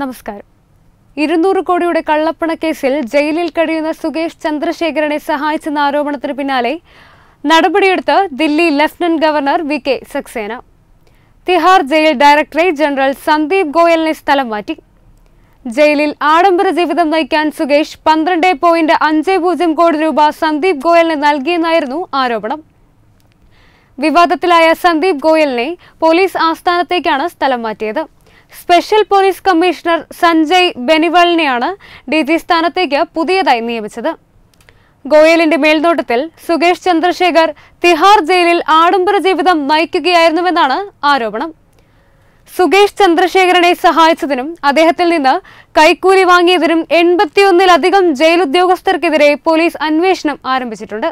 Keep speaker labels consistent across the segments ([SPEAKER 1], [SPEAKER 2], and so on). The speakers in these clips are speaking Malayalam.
[SPEAKER 1] നമസ്കാരം ഇരുന്നൂറ് കോടിയുടെ കള്ളപ്പണക്കേസിൽ ജയിലിൽ കഴിയുന്ന സുകേഷ് ചന്ദ്രശേഖരനെ സഹായിച്ചെന്ന ആരോപണത്തിന് പിന്നാലെ നടപടിയെടുത്ത് Delhi lieutenant governor V K Saxena Tihar jail directorate general Sandeep ഗോയലിനെ സ്ഥലം മാറ്റി ജയിലിൽ ആഡംബര ജീവിതം നയിക്കാൻ സുകേഷ് പന്ത്രണ്ട് പോയിന്റ് അഞ്ച് പൂജ്യം കോടി രൂപ സന്ദീപ് ഗോയലിന് നൽകിയെന്നായിരുന്നു ആരോപണം വിവാദത്തിലായ സന്ദീപ് ഗോയലിനെ പോലീസ് ആസ്ഥാനത്തേക്കാണ് സ്ഥലം മാറ്റിയത് സ്പെഷ്യൽ പോലീസ് കമ്മീഷണർ സഞ്ജയ് ബെനിവാളിനെയാണ് ഡി ജി സ്ഥാനത്തേക്ക് പുതിയതായി നിയമിച്ചത് ഗോയലിന്റെ മേൽനോട്ടത്തിൽ സുകേഷ് ചന്ദ്രശേഖർ തിഹാർ ജയിലിൽ ആഡംബര ജീവിതം നയിക്കുകയായിരുന്നുവെന്നാണ് ആരോപണം സുകേഷ് ചന്ദ്രശേഖരനെ സഹായിച്ചതിനും അദ്ദേഹത്തിൽ നിന്ന് കൈക്കൂലി വാങ്ങിയതിനും എൺപത്തിയൊന്നിലധികം ജയിലുദ്യോഗസ്ഥർക്കെതിരെ പോലീസ് അന്വേഷണം ആരംഭിച്ചിട്ടുണ്ട്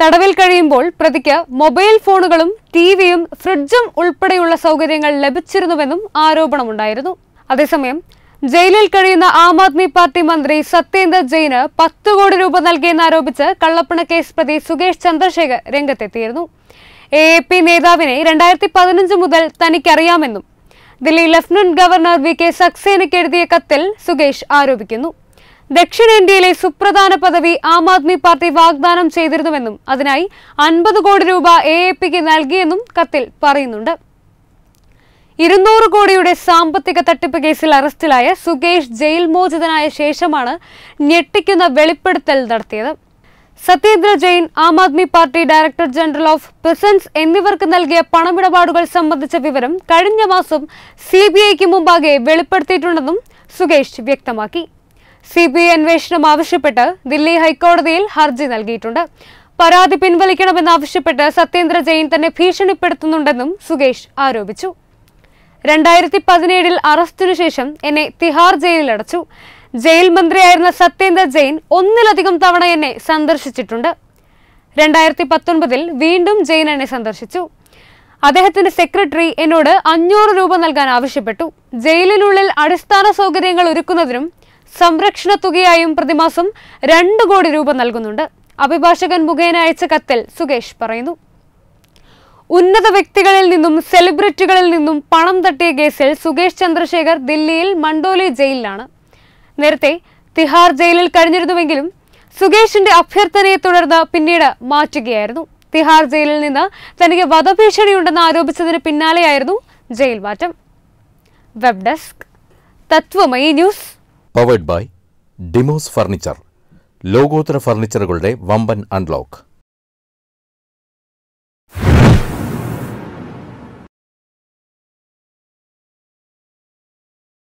[SPEAKER 1] തടവിൽ കഴിയുമ്പോൾ പ്രതിക്ക് മൊബൈൽ ഫോണുകളും ടിവിയും ഫ്രിഡ്ജും ഉൾപ്പെടെയുള്ള സൗകര്യങ്ങൾ ലഭിച്ചിരുന്നുവെന്നും ആരോപണമുണ്ടായിരുന്നു അതേസമയം ജയിലിൽ കഴിയുന്ന ആം ആദ്മി പാർട്ടി മന്ത്രി സത്യേന്ദർ ജെയിന് പത്ത് കോടി രൂപ നൽകിയെന്നാരോപിച്ച് കള്ളപ്പണ കേസ് പ്രതി സുകേഷ് ചന്ദ്രശേഖർ രംഗത്തെത്തിയിരുന്നു എ എ പി നേതാവിനെ രണ്ടായിരത്തി പതിനഞ്ച് മുതൽ തനിക്കറിയാമെന്നും Delhi lieutenant governor V K സക്സേനയ്ക്ക് എഴുതിയ കത്തിൽ സുകേഷ് ആരോപിക്കുന്നു ദക്ഷിണേന്ത്യയിലെ സുപ്രധാന പദവി ആം ആദ്മി പാർട്ടി വാഗ്ദാനം ചെയ്തിരുന്നുവെന്നും അതിനായി അൻപത് കോടി രൂപ എ എ പിക്ക് നൽകിയെന്നും കത്തിൽ പറയുന്നുണ്ട് ഇരുന്നൂറ് കോടിയുടെ സാമ്പത്തിക തട്ടിപ്പ് കേസിൽ അറസ്റ്റിലായ സുകേഷ് ജയിൽ മോചിതനായ ശേഷമാണ് ഞെട്ടിക്കുന്ന വെളിപ്പെടുത്തൽ നടത്തിയത് Satyendra Jain Aam Aadmi party director general of prisons എന്നിവർക്ക് നൽകിയ പണമിടപാടുകൾ സംബന്ധിച്ച വിവരം കഴിഞ്ഞ മാസം സി ബി ഐക്ക് മുമ്പാകെ വെളിപ്പെടുത്തിയിട്ടുണ്ടെന്നും സുകേഷ് വ്യക്തമാക്കി സി ബി ഐ അന്വേഷണം ആവശ്യപ്പെട്ട് ദില്ലി ഹൈക്കോടതിയിൽ ഹർജി നൽകിയിട്ടുണ്ട് പരാതി പിൻവലിക്കണമെന്നാവശ്യപ്പെട്ട് സത്യേന്ദ്ര ജെയിൻ തന്നെ ഭീഷണിപ്പെടുത്തുന്നുണ്ടെന്നും സുകേഷ് ആരോപിച്ചു രണ്ടായിരത്തി പതിനേഴിൽ അറസ്റ്റിനു ശേഷം എന്നെ തിഹാർ അടച്ചു ജയിൽ മന്ത്രിയായിരുന്ന സത്യേന്ദ്ര ജെയിൻ ഒന്നിലധികം തവണ എന്നെ സന്ദർശിച്ചിട്ടുണ്ട് രണ്ടായിരത്തി പത്തൊൻപതിൽ വീണ്ടും ജെയിൻ എന്നെ സന്ദർശിച്ചു അദ്ദേഹത്തിന്റെ സെക്രട്ടറി എന്നോട് അഞ്ഞൂറ് രൂപ നൽകാൻ ആവശ്യപ്പെട്ടു ജയിലിനുള്ളിൽ അടിസ്ഥാന സൗകര്യങ്ങൾ ഒരുക്കുന്നതിനും സംരക്ഷണ തുകയായും പ്രതിമാസം രണ്ട് കോടി രൂപ നൽകുന്നുണ്ട് അഭിഭാഷകൻ മുഖേന അയച്ച കത്തിൽ സുകേഷ് പറയുന്നു ഉന്നത വ്യക്തികളിൽ നിന്നും സെലിബ്രിറ്റികളിൽ നിന്നും പണം തട്ടിയ കേസിൽ സുകേഷ് ചന്ദ്രശേഖർ ദില്ലിയിൽ മണ്ടോലി ജയിലിലാണ് നേരത്തെ തിഹാർ ജയിലിൽ കഴിഞ്ഞിരുന്നുവെങ്കിലും സുകേഷിന്റെ അഭ്യർത്ഥനയെ തുടർന്ന് പിന്നീട് മാറ്റുകയായിരുന്നു തിഹാർ ജയിലിൽ നിന്ന് തനിക്ക് വധഭീഷണിയുണ്ടെന്ന് ആരോപിച്ചതിന് പിന്നാലെയായിരുന്നു ജയിൽ മാറ്റം web desk Tatwamayi news powered by Demos furniture ലോകോത്തര ഫർണിച്ചറുകളുടെ വമ്പൻ അൺലോക്ക്